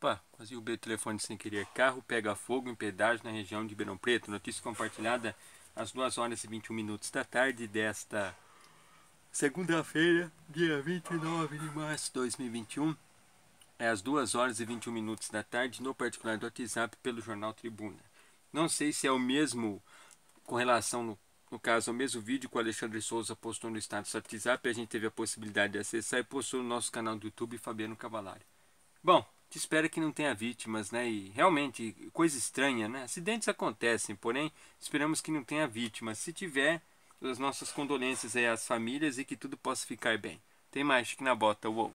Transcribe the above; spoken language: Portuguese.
Opa, fazia o B telefone sem querer. Carro pega fogo em pedágio na região de Beirão Preto. Notícia compartilhada às 2 horas e 21 minutos da tarde desta segunda-feira, dia 29 de março de 2021. É às 2 horas e 21 minutos da tarde, no particular do WhatsApp, pelo jornal Tribuna. Não sei se é o mesmo com relação, no, no caso, ao mesmo vídeo que o Alexandre Souza postou no status do WhatsApp. A gente teve a possibilidade de acessar e postou no nosso canal do YouTube, Fabiano Cavalari. Bom, gente espera que não tenha vítimas, né? E realmente, coisa estranha, né? Acidentes acontecem, porém, esperamos que não tenha vítimas. Se tiver, as nossas condolências aí às famílias e que tudo possa ficar bem. Tem mais que na bota, uou!